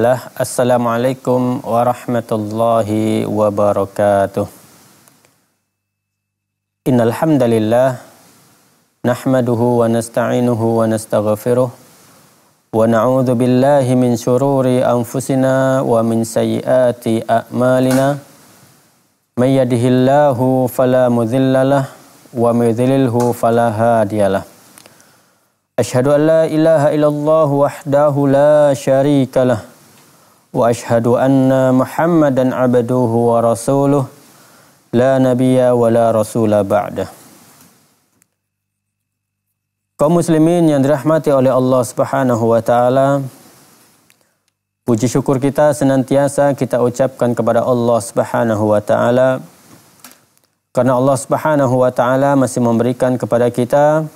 Bismillah. Assalamualaikum warahmatullahi wabarakatuh. Innal nahmaduhu wa nasta'inuhu wa nasta'ghafiruh wa na'udhu billahi min syururi anfusina wa min sayyati a'malina. May yahdihillahu fala wa may falahadiyalah fala hadiyalah. أشهد أن لا إله إلا الله وحده لا شريك له واشهد ان محمدا عبده ورسوله لا نبي ولا رسول بعده Kaum muslimin yang dirahmati oleh Allah Subhanahu wa taala, puji syukur kita senantiasa kita ucapkan kepada Allah Subhanahu wa taala karena Allah Subhanahu wa taala masih memberikan kepada kita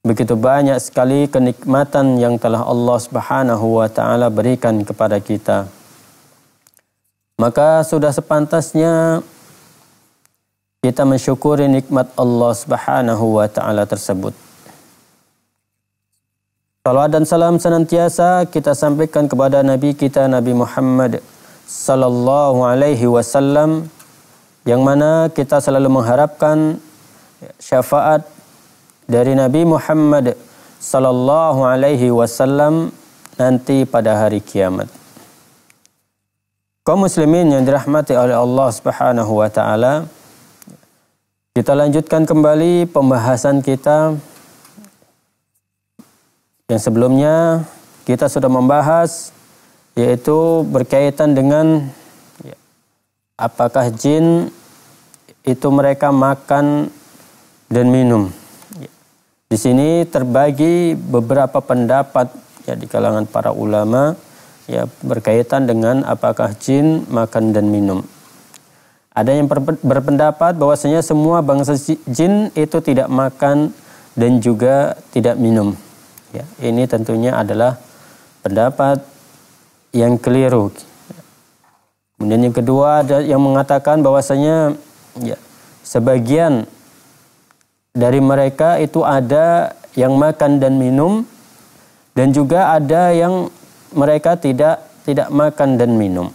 Begitu banyak sekali kenikmatan yang telah Allah Subhanahu wa taala berikan kepada kita. Maka sudah sepantasnya kita mensyukuri nikmat Allah Subhanahu wa taala tersebut. Salawat dan salam senantiasa kita sampaikan kepada nabi kita Nabi Muhammad sallallahu alaihi wasallam yang mana kita selalu mengharapkan syafaat dari Nabi Muhammad sallallahu alaihi wasallam nanti pada hari kiamat. Kaum muslimin yang dirahmati oleh Allah Subhanahu wa taala, kita lanjutkan kembali pembahasan kita yang sebelumnya kita sudah membahas yaitu berkaitan dengan apakah jin itu mereka makan dan minum. Di sini terbagi beberapa pendapat ya di kalangan para ulama ya berkaitan dengan apakah jin makan dan minum. Ada yang berpendapat bahwasanya semua bangsa jin itu tidak makan dan juga tidak minum. Ya, ini tentunya adalah pendapat yang keliru. Kemudian yang kedua ada yang mengatakan bahwasanya ya sebagian dari mereka itu ada yang makan dan minum dan juga ada yang mereka tidak tidak makan dan minum.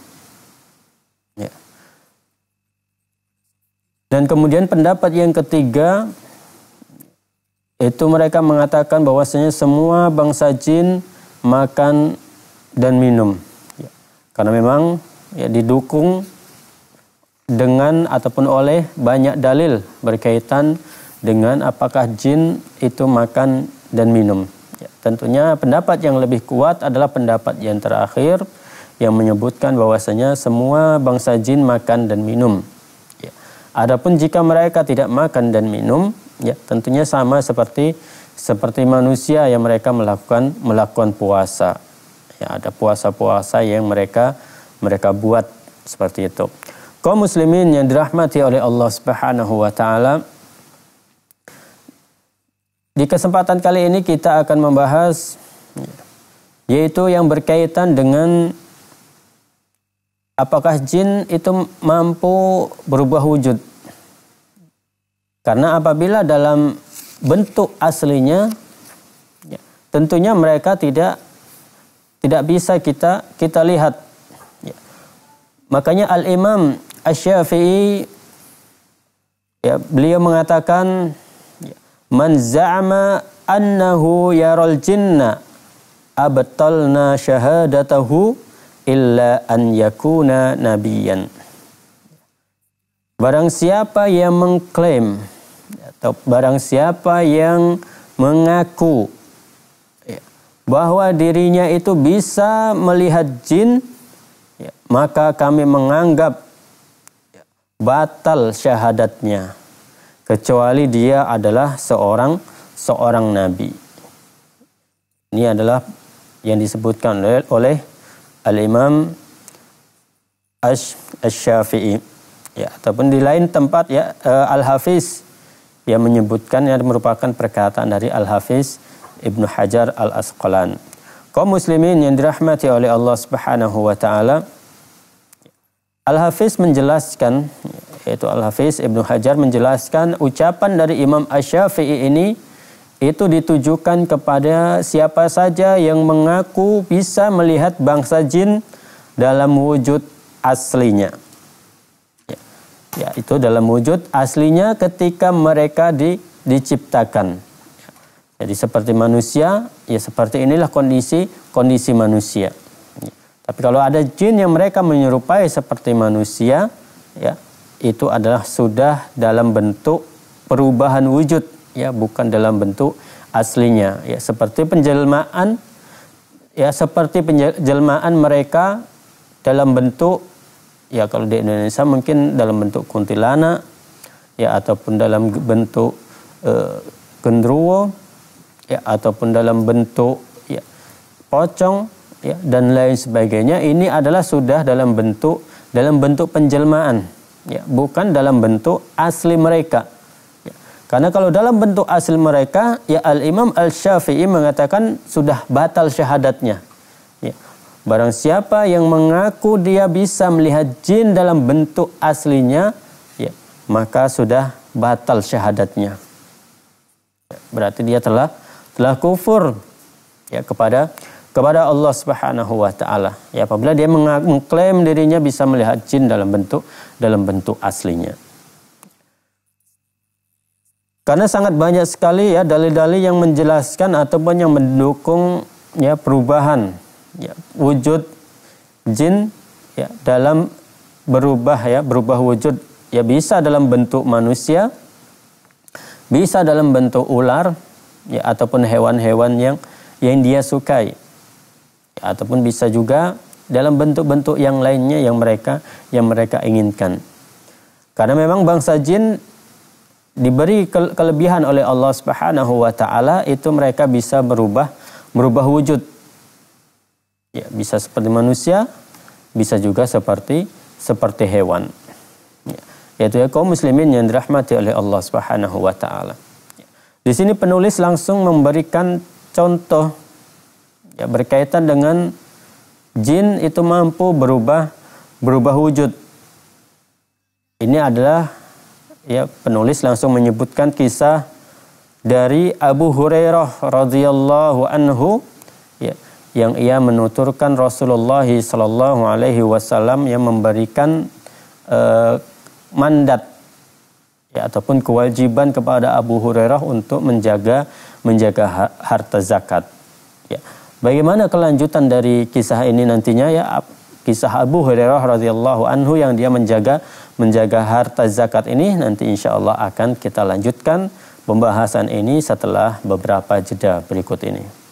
Ya. Dan kemudian pendapat yang ketiga itu mereka mengatakan bahwasanya semua bangsa jin makan dan minum. Ya. Karena memang ya, didukung dengan ataupun oleh banyak dalil berkaitan dengan apakah jin itu makan dan minum. Ya, tentunya pendapat yang lebih kuat adalah pendapat yang terakhir yang menyebutkan bahwasanya semua bangsa jin makan dan minum. Ya. Adapun jika mereka tidak makan dan minum, ya tentunya sama seperti seperti manusia yang mereka melakukan melakukan puasa. Ya, ada puasa-puasa yang mereka mereka buat seperti itu. Kau muslimin yang dirahmati oleh Allah Subhanahu wa taala, di kesempatan kali ini kita akan membahas yaitu yang berkaitan dengan apakah jin itu mampu berubah wujud. Karena apabila dalam bentuk aslinya ya, tentunya mereka tidak tidak bisa kita kita lihat. Ya. Makanya Al Imam Asy-Syafi'i ya beliau mengatakan Man za'ama annahu yaral jinna syahadatahu illa an yakuna nabiyan. Barang siapa yang mengklaim atau barang siapa yang mengaku ya, bahwa dirinya itu bisa melihat jin, ya, maka kami menganggap ya, batal syahadatnya kecuali dia adalah seorang seorang nabi. Ini adalah yang disebutkan oleh, oleh Al-Imam Asy-Syafi'i. Ya, ataupun di lain tempat ya eh, Al-Hafiz yang menyebutkan yang merupakan perkataan dari Al-Hafiz Ibnu Hajar Al-Asqalan. Kaum muslimin yang dirahmati oleh Allah Subhanahu wa taala, Al-Hafiz menjelaskan yaitu Al-Hafiz Ibnu Hajar menjelaskan ucapan dari Imam Asy-Syafi'i ini itu ditujukan kepada siapa saja yang mengaku bisa melihat bangsa jin dalam wujud aslinya. Ya, ya itu dalam wujud aslinya ketika mereka di, diciptakan. Jadi seperti manusia, ya seperti inilah kondisi kondisi manusia. Ya. Tapi kalau ada jin yang mereka menyerupai seperti manusia, ya itu adalah sudah dalam bentuk perubahan wujud ya bukan dalam bentuk aslinya ya seperti penjelmaan ya seperti penjelmaan mereka dalam bentuk ya kalau di Indonesia mungkin dalam bentuk kuntilana ya ataupun dalam bentuk e, gendruwo ya ataupun dalam bentuk ya pocong ya dan lain sebagainya ini adalah sudah dalam bentuk dalam bentuk penjelmaan ya, bukan dalam bentuk asli mereka. Ya, karena kalau dalam bentuk asli mereka, ya Al Imam Al Syafi'i mengatakan sudah batal syahadatnya. Ya, barang siapa yang mengaku dia bisa melihat jin dalam bentuk aslinya, ya, maka sudah batal syahadatnya. Ya, berarti dia telah telah kufur ya kepada kepada Allah Subhanahu wa taala. Ya apabila dia mengklaim dirinya bisa melihat jin dalam bentuk dalam bentuk aslinya. Karena sangat banyak sekali ya dalil-dalil yang menjelaskan ataupun yang mendukung ya perubahan ya, wujud jin ya dalam berubah ya berubah wujud ya bisa dalam bentuk manusia bisa dalam bentuk ular ya ataupun hewan-hewan yang yang dia sukai ataupun bisa juga dalam bentuk-bentuk yang lainnya yang mereka yang mereka inginkan. Karena memang bangsa jin diberi kelebihan oleh Allah Subhanahu wa taala itu mereka bisa berubah merubah wujud. Ya, bisa seperti manusia, bisa juga seperti seperti hewan. Ya, yaitu ya kaum muslimin yang dirahmati oleh Allah Subhanahu wa taala. Ya, di sini penulis langsung memberikan contoh Ya, berkaitan dengan jin itu mampu berubah berubah wujud. Ini adalah ya penulis langsung menyebutkan kisah dari Abu Hurairah radhiyallahu anhu ya, yang ia menuturkan Rasulullah sallallahu alaihi wasallam yang memberikan eh, mandat ya, ataupun kewajiban kepada Abu Hurairah untuk menjaga menjaga harta zakat. Ya. Bagaimana kelanjutan dari kisah ini nantinya ya kisah Abu Hurairah radhiyallahu anhu yang dia menjaga menjaga harta zakat ini nanti insya Allah akan kita lanjutkan pembahasan ini setelah beberapa jeda berikut ini.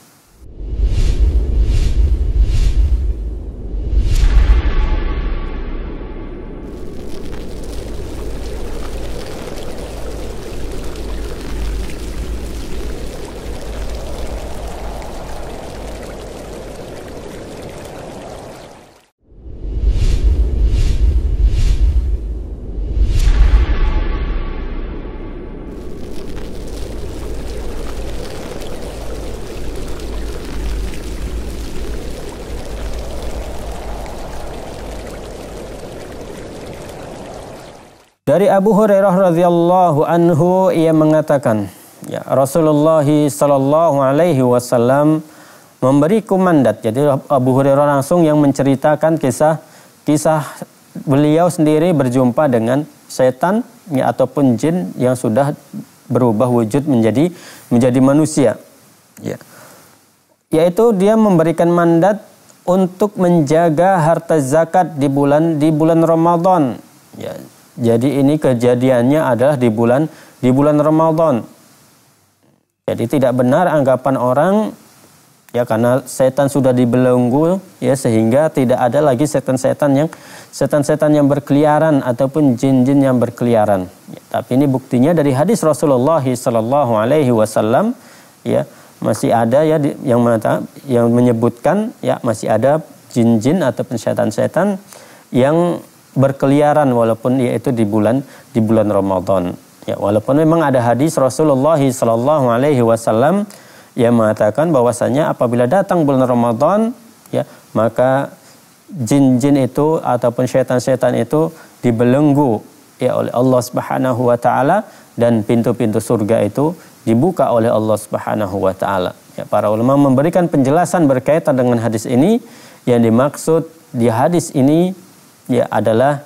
Dari Abu Hurairah radhiyallahu anhu ia mengatakan, ya, Rasulullah sallallahu alaihi wasallam memberiku mandat. Jadi Abu Hurairah langsung yang menceritakan kisah kisah beliau sendiri berjumpa dengan setan ya, ataupun jin yang sudah berubah wujud menjadi menjadi manusia. Ya. Yaitu dia memberikan mandat untuk menjaga harta zakat di bulan di bulan Ramadan. Ya, jadi ini kejadiannya adalah di bulan di bulan Ramadan. Jadi tidak benar anggapan orang ya karena setan sudah dibelenggu ya sehingga tidak ada lagi setan-setan yang setan-setan yang berkeliaran ataupun jin-jin yang berkeliaran. Ya, tapi ini buktinya dari hadis Rasulullah Sallallahu Alaihi Wasallam ya masih ada ya yang yang menyebutkan ya masih ada jin-jin ataupun setan-setan yang berkeliaran walaupun yaitu di bulan di bulan Ramadan. Ya, walaupun memang ada hadis Rasulullah Shallallahu alaihi wasallam yang mengatakan bahwasanya apabila datang bulan Ramadan, ya, maka jin-jin itu ataupun syaitan-syaitan itu dibelenggu ya oleh Allah Subhanahu wa taala dan pintu-pintu surga itu dibuka oleh Allah Subhanahu wa taala. Ya, para ulama memberikan penjelasan berkaitan dengan hadis ini yang dimaksud di hadis ini ya adalah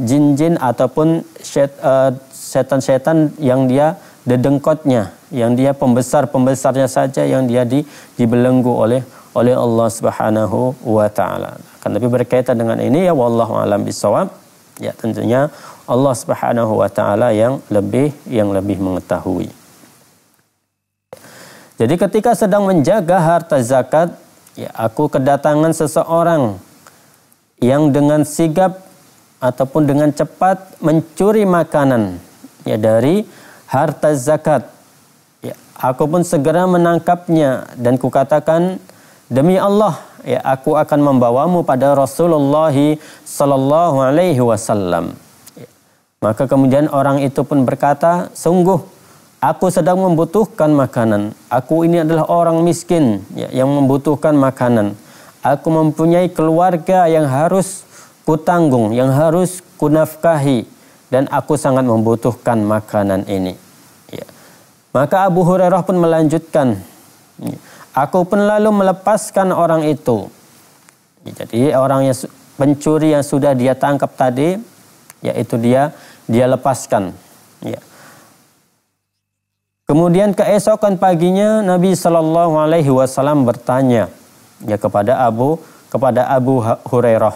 jin-jin ataupun eh, setan-setan yang dia dedengkotnya, yang dia pembesar-pembesarnya saja yang dia di, dibelenggu oleh oleh Allah Subhanahu wa taala. Kan tapi berkaitan dengan ini ya wallahu alam bisawab. Ya tentunya Allah Subhanahu wa taala yang lebih yang lebih mengetahui. Jadi ketika sedang menjaga harta zakat, ya aku kedatangan seseorang yang dengan sigap ataupun dengan cepat mencuri makanan ya dari harta zakat. Ya, aku pun segera menangkapnya dan kukatakan demi Allah ya aku akan membawamu pada Rasulullah sallallahu alaihi wasallam. Ya, maka kemudian orang itu pun berkata, sungguh aku sedang membutuhkan makanan. Aku ini adalah orang miskin ya, yang membutuhkan makanan. Aku mempunyai keluarga yang harus kutanggung, yang harus kunafkahi dan aku sangat membutuhkan makanan ini. Ya. Maka Abu Hurairah pun melanjutkan, ya, aku pun lalu melepaskan orang itu. Ya, jadi orang yang pencuri yang sudah dia tangkap tadi, yaitu dia dia lepaskan. Ya. Kemudian keesokan paginya Nabi Shallallahu Alaihi Wasallam bertanya, ya kepada Abu kepada Abu Hurairah.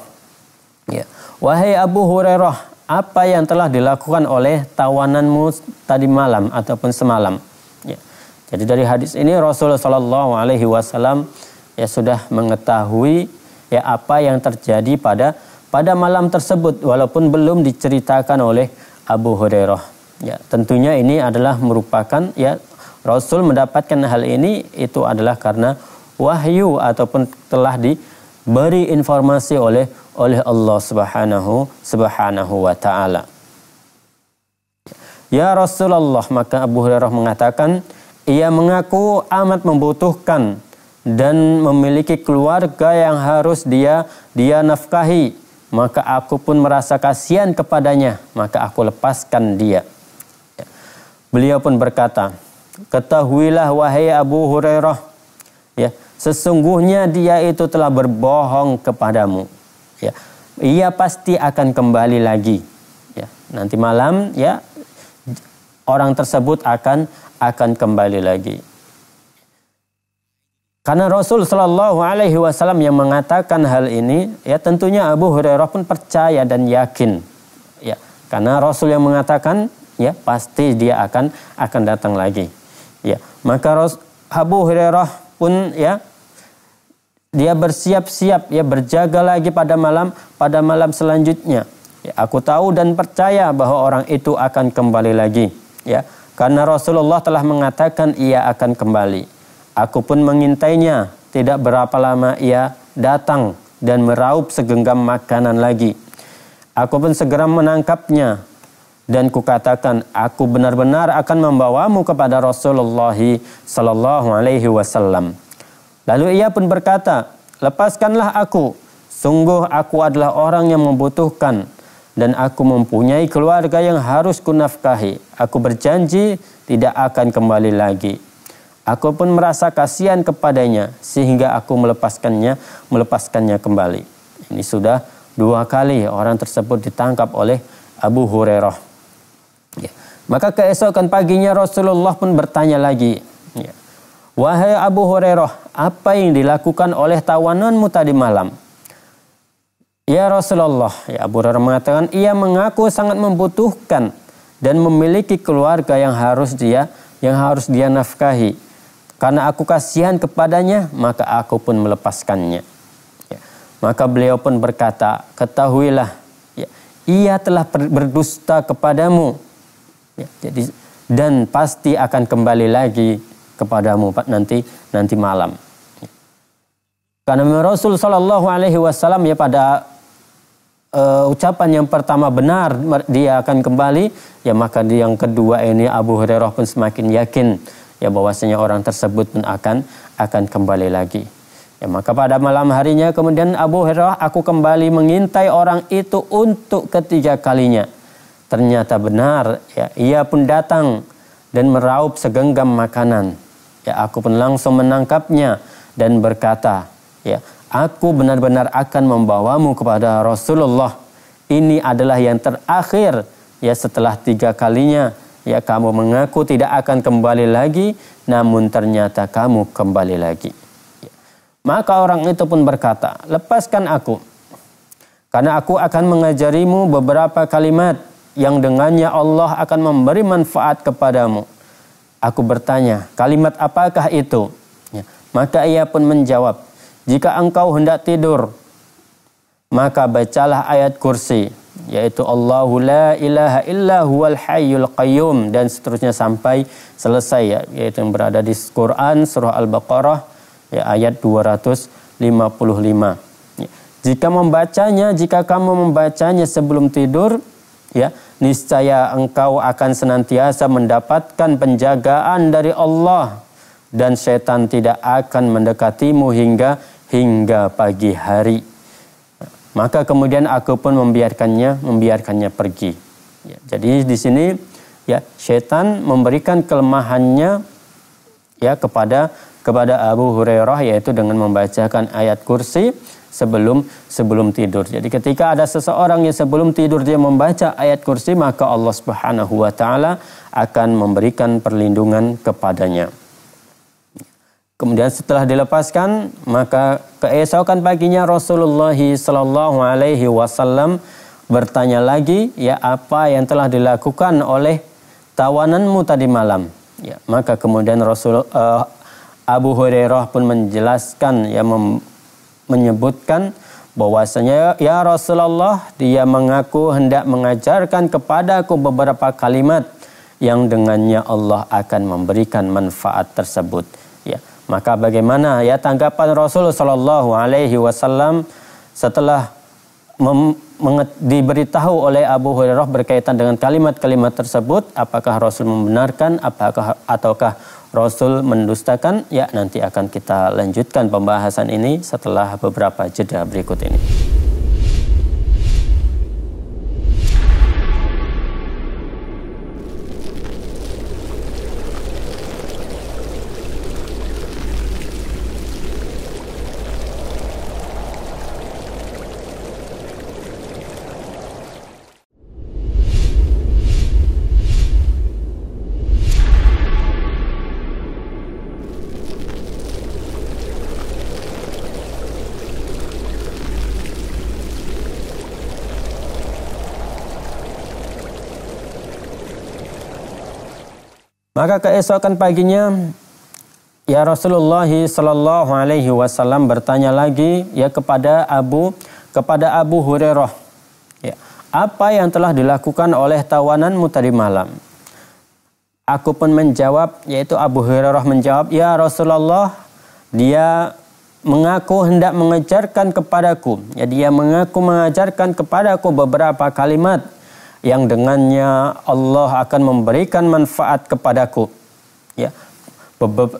Ya. Wahai Abu Hurairah, apa yang telah dilakukan oleh tawananmu tadi malam ataupun semalam? Ya. Jadi dari hadis ini Rasulullah Shallallahu Alaihi Wasallam ya sudah mengetahui ya apa yang terjadi pada pada malam tersebut walaupun belum diceritakan oleh Abu Hurairah. Ya, tentunya ini adalah merupakan ya Rasul mendapatkan hal ini itu adalah karena wahyu ataupun telah diberi informasi oleh oleh Allah Subhanahu Subhanahu wa taala. Ya Rasulullah, maka Abu Hurairah mengatakan, ia mengaku amat membutuhkan dan memiliki keluarga yang harus dia dia nafkahi. Maka aku pun merasa kasihan kepadanya, maka aku lepaskan dia. Beliau pun berkata, "Ketahuilah wahai Abu Hurairah, ya, Sesungguhnya dia itu telah berbohong kepadamu. Ya. Ia pasti akan kembali lagi. Ya. Nanti malam ya orang tersebut akan akan kembali lagi. Karena Rasul Shallallahu Alaihi Wasallam yang mengatakan hal ini, ya tentunya Abu Hurairah pun percaya dan yakin, ya karena Rasul yang mengatakan, ya pasti dia akan akan datang lagi, ya maka Abu Hurairah pun ya dia bersiap-siap ya berjaga lagi pada malam pada malam selanjutnya ya, aku tahu dan percaya bahwa orang itu akan kembali lagi ya karena Rasulullah telah mengatakan ia akan kembali aku pun mengintainya tidak berapa lama ia datang dan meraup segenggam makanan lagi aku pun segera menangkapnya dan kukatakan aku benar-benar akan membawamu kepada Rasulullah sallallahu alaihi wasallam Lalu ia pun berkata, Lepaskanlah aku, sungguh aku adalah orang yang membutuhkan, dan aku mempunyai keluarga yang harus kunafkahi. Aku berjanji tidak akan kembali lagi. Aku pun merasa kasihan kepadanya sehingga aku melepaskannya, melepaskannya kembali. Ini sudah dua kali orang tersebut ditangkap oleh Abu Hurairah. Ya. Maka keesokan paginya Rasulullah pun bertanya lagi, Wahai Abu Hurairah, apa yang dilakukan oleh tawananmu tadi malam? Ya Rasulullah, ya Abu Hurairah mengatakan, ia mengaku sangat membutuhkan dan memiliki keluarga yang harus dia yang harus dia nafkahi. Karena aku kasihan kepadanya, maka aku pun melepaskannya. Ya. Maka beliau pun berkata, ketahuilah, ya, ia telah berdusta kepadamu. Ya, jadi dan pasti akan kembali lagi kepadamu nanti nanti malam. Karena Rasul Shallallahu Alaihi Wasallam ya pada uh, ucapan yang pertama benar dia akan kembali ya maka di yang kedua ini Abu Hurairah pun semakin yakin ya bahwasanya orang tersebut pun akan akan kembali lagi. Ya, maka pada malam harinya kemudian Abu Hurairah aku kembali mengintai orang itu untuk ketiga kalinya. Ternyata benar, ya, ia pun datang dan meraup segenggam makanan. Ya, aku pun langsung menangkapnya dan berkata, ya, aku benar-benar akan membawamu kepada Rasulullah. Ini adalah yang terakhir ya setelah tiga kalinya ya kamu mengaku tidak akan kembali lagi namun ternyata kamu kembali lagi. Ya. Maka orang itu pun berkata, "Lepaskan aku karena aku akan mengajarimu beberapa kalimat yang dengannya Allah akan memberi manfaat kepadamu." Aku bertanya, kalimat apakah itu? Ya. Maka ia pun menjawab, jika engkau hendak tidur, maka bacalah ayat kursi, yaitu Allahu la ilaha illa huwal hayyul qayyum dan seterusnya sampai selesai ya, yaitu yang berada di Quran surah Al-Baqarah ya, ayat 255. Ya. Jika membacanya, jika kamu membacanya sebelum tidur, ya niscaya engkau akan senantiasa mendapatkan penjagaan dari Allah dan setan tidak akan mendekatimu hingga hingga pagi hari. Maka kemudian aku pun membiarkannya, membiarkannya pergi. Ya, jadi di sini ya setan memberikan kelemahannya ya kepada kepada Abu Hurairah yaitu dengan membacakan ayat kursi sebelum sebelum tidur. Jadi ketika ada seseorang yang sebelum tidur dia membaca ayat kursi maka Allah Subhanahu wa taala akan memberikan perlindungan kepadanya. Kemudian setelah dilepaskan maka keesokan paginya Rasulullah Shallallahu alaihi wasallam bertanya lagi ya apa yang telah dilakukan oleh tawananmu tadi malam. Ya, maka kemudian Rasul uh, Abu Hurairah pun menjelaskan yang menyebutkan bahwasanya ya Rasulullah dia mengaku hendak mengajarkan kepadaku beberapa kalimat yang dengannya Allah akan memberikan manfaat tersebut ya maka bagaimana ya tanggapan Rasul Shallallahu Alaihi Wasallam setelah diberitahu oleh Abu Hurairah berkaitan dengan kalimat-kalimat tersebut apakah Rasul membenarkan apakah ataukah Rasul mendustakan, ya nanti akan kita lanjutkan pembahasan ini setelah beberapa jeda berikut ini. Maka keesokan paginya Ya Rasulullah Sallallahu Alaihi Wasallam bertanya lagi ya kepada Abu kepada Abu Hurairah, ya, apa yang telah dilakukan oleh tawananmu tadi malam? Aku pun menjawab, yaitu Abu Hurairah menjawab, ya Rasulullah, dia mengaku hendak mengajarkan kepadaku, ya dia mengaku mengajarkan kepadaku beberapa kalimat yang dengannya Allah akan memberikan manfaat kepadaku. Ya.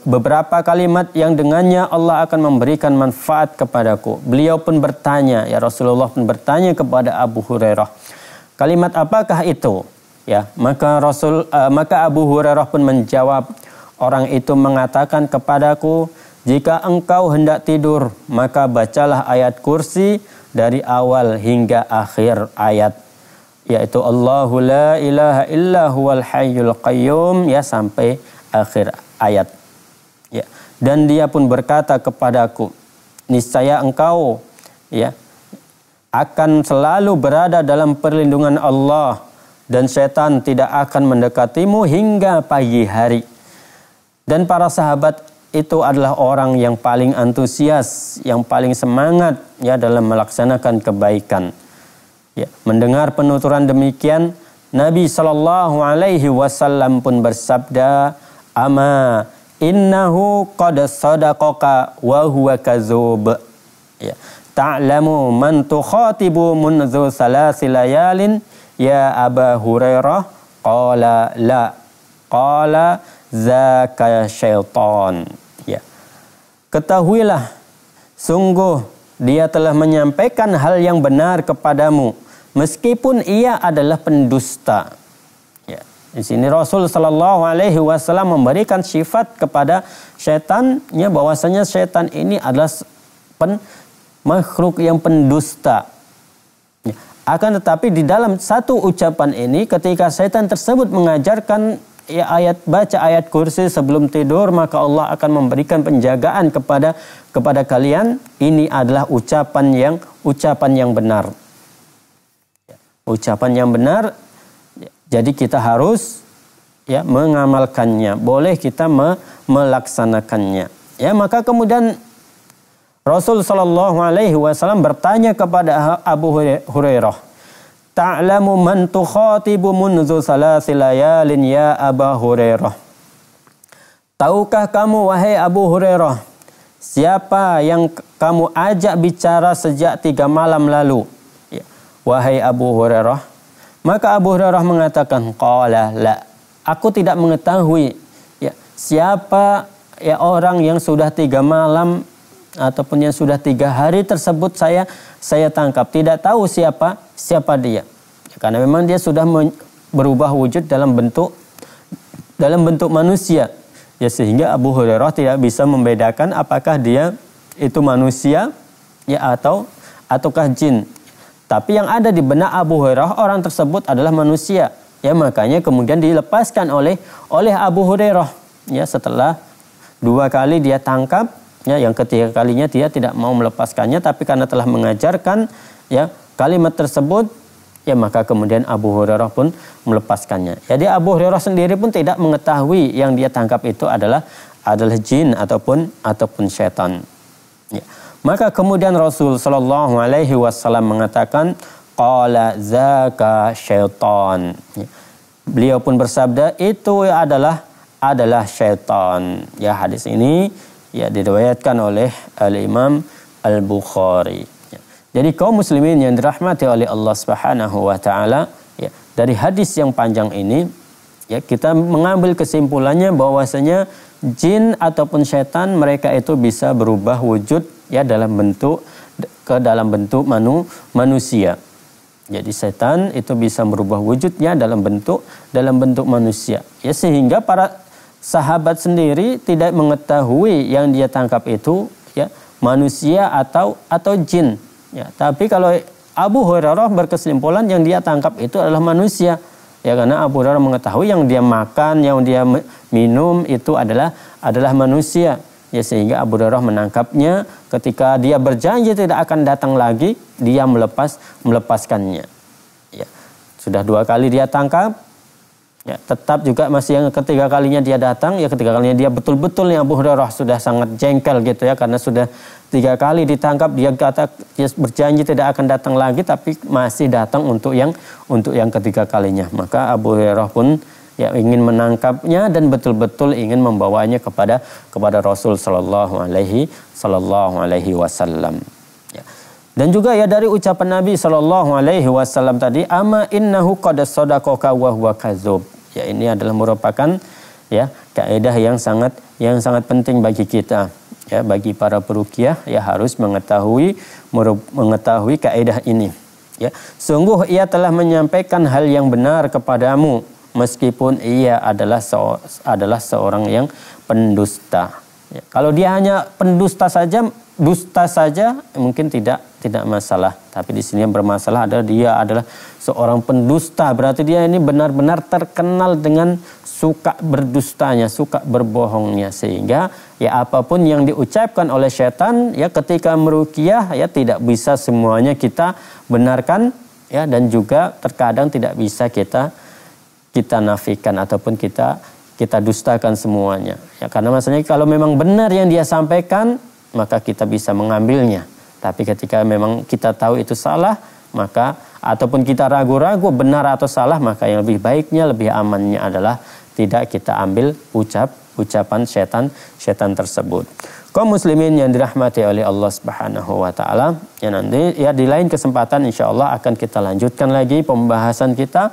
Beberapa kalimat yang dengannya Allah akan memberikan manfaat kepadaku. Beliau pun bertanya, ya Rasulullah pun bertanya kepada Abu Hurairah. Kalimat apakah itu? Ya, maka Rasul uh, maka Abu Hurairah pun menjawab, orang itu mengatakan kepadaku, jika engkau hendak tidur, maka bacalah ayat kursi dari awal hingga akhir ayat yaitu Allahu la ilaha illa huwal hayyul qayyum ya sampai akhir ayat. Ya. Dan dia pun berkata kepadaku, niscaya engkau ya akan selalu berada dalam perlindungan Allah dan setan tidak akan mendekatimu hingga pagi hari. Dan para sahabat itu adalah orang yang paling antusias, yang paling semangat ya dalam melaksanakan kebaikan. Ya, mendengar penuturan demikian, Nabi Shallallahu Alaihi Wasallam pun bersabda, "Ama innahu qad sadaqaka wa huwa kazub." Ya. Ta'lamu man tukhatibu munzu salasi layalin ya Aba Hurairah qala la qala zaka syaitan ya ketahuilah sungguh dia telah menyampaikan hal yang benar kepadamu meskipun ia adalah pendusta. Ya, di sini Rasul Shallallahu Alaihi Wasallam memberikan sifat kepada setannya bahwasanya setan ini adalah pen, makhluk yang pendusta. Ya, akan tetapi di dalam satu ucapan ini ketika setan tersebut mengajarkan ya, ayat baca ayat kursi sebelum tidur maka Allah akan memberikan penjagaan kepada kepada kalian ini adalah ucapan yang ucapan yang benar ucapan yang benar jadi kita harus ya mengamalkannya boleh kita me melaksanakannya ya maka kemudian Rasul Shallallahu Alaihi Wasallam bertanya kepada Abu Hurairah Ta'lamu man tukhatibu munzu salasilayalin ya Abu Hurairah Tahukah kamu wahai Abu Hurairah Siapa yang kamu ajak bicara sejak tiga malam lalu Wahai Abu Hurairah, maka Abu Hurairah mengatakan, Qala la, aku tidak mengetahui ya, siapa ya orang yang sudah tiga malam ataupun yang sudah tiga hari tersebut saya saya tangkap. Tidak tahu siapa siapa dia. Ya, karena memang dia sudah berubah wujud dalam bentuk dalam bentuk manusia. Ya sehingga Abu Hurairah tidak bisa membedakan apakah dia itu manusia ya atau ataukah jin. Tapi yang ada di benak Abu Hurairah orang tersebut adalah manusia. Ya makanya kemudian dilepaskan oleh oleh Abu Hurairah. Ya setelah dua kali dia tangkap, ya yang ketiga kalinya dia tidak mau melepaskannya tapi karena telah mengajarkan ya kalimat tersebut ya maka kemudian Abu Hurairah pun melepaskannya. Jadi Abu Hurairah sendiri pun tidak mengetahui yang dia tangkap itu adalah adalah jin ataupun ataupun setan. Maka kemudian Rasul Shallallahu Alaihi Wasallam mengatakan, "Qala zaka syaitan." Beliau pun bersabda, itu adalah adalah syaitan. Ya hadis ini ya diriwayatkan oleh Al Imam Al Bukhari. Ya. Jadi kaum muslimin yang dirahmati oleh Allah Subhanahu wa taala, ya, dari hadis yang panjang ini ya kita mengambil kesimpulannya bahwasanya jin ataupun setan mereka itu bisa berubah wujud ya dalam bentuk ke dalam bentuk manu, manusia. Jadi setan itu bisa merubah wujudnya dalam bentuk dalam bentuk manusia. Ya sehingga para sahabat sendiri tidak mengetahui yang dia tangkap itu ya manusia atau atau jin. Ya, tapi kalau Abu Hurairah berkesimpulan yang dia tangkap itu adalah manusia. Ya karena Abu Hurairah mengetahui yang dia makan, yang dia minum itu adalah adalah manusia ya sehingga Abu Hurairah menangkapnya ketika dia berjanji tidak akan datang lagi dia melepas melepaskannya ya sudah dua kali dia tangkap ya tetap juga masih yang ketiga kalinya dia datang ya ketiga kalinya dia betul-betul yang Abu Hurairah sudah sangat jengkel gitu ya karena sudah tiga kali ditangkap dia kata dia berjanji tidak akan datang lagi tapi masih datang untuk yang untuk yang ketiga kalinya maka Abu Hurairah pun ya ingin menangkapnya dan betul-betul ingin membawanya kepada kepada Rasul sallallahu alaihi sallallahu alaihi wasallam. Ya. Dan juga ya dari ucapan Nabi sallallahu alaihi wasallam tadi ama innahu qad wa Ya ini adalah merupakan ya kaidah yang sangat yang sangat penting bagi kita ya bagi para perukiah ya harus mengetahui mengetahui kaidah ini ya sungguh ia telah menyampaikan hal yang benar kepadamu meskipun ia adalah adalah seorang yang pendusta. Ya. Kalau dia hanya pendusta saja, dusta saja mungkin tidak tidak masalah. Tapi di sini yang bermasalah adalah dia adalah seorang pendusta. Berarti dia ini benar-benar terkenal dengan suka berdustanya, suka berbohongnya sehingga ya apapun yang diucapkan oleh setan ya ketika merukiah ya tidak bisa semuanya kita benarkan ya dan juga terkadang tidak bisa kita kita nafikan ataupun kita kita dustakan semuanya. Ya, karena maksudnya kalau memang benar yang dia sampaikan, maka kita bisa mengambilnya. Tapi ketika memang kita tahu itu salah, maka ataupun kita ragu-ragu benar atau salah, maka yang lebih baiknya, lebih amannya adalah tidak kita ambil ucap ucapan setan setan tersebut. kau muslimin yang dirahmati oleh Allah Subhanahu wa taala, ya nanti ya di lain kesempatan insyaallah akan kita lanjutkan lagi pembahasan kita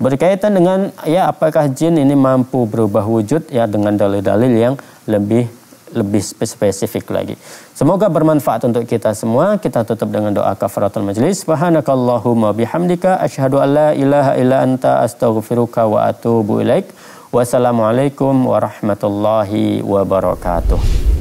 Berkaitan dengan ya apakah jin ini mampu berubah wujud ya dengan dalil-dalil yang lebih lebih spesifik lagi. Semoga bermanfaat untuk kita semua. Kita tutup dengan doa kafaratul majlis. Subhanakallahumma bihamdika asyhadu an la ilaha illa anta astaghfiruka wa atubu ilaik. Wassalamualaikum warahmatullahi wabarakatuh.